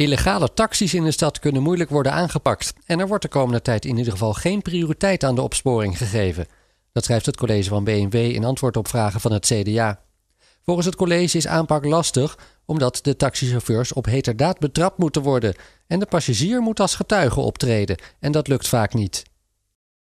Illegale taxis in de stad kunnen moeilijk worden aangepakt en er wordt de komende tijd in ieder geval geen prioriteit aan de opsporing gegeven. Dat schrijft het college van BMW in antwoord op vragen van het CDA. Volgens het college is aanpak lastig omdat de taxichauffeurs op heterdaad betrapt moeten worden en de passagier moet als getuige optreden en dat lukt vaak niet.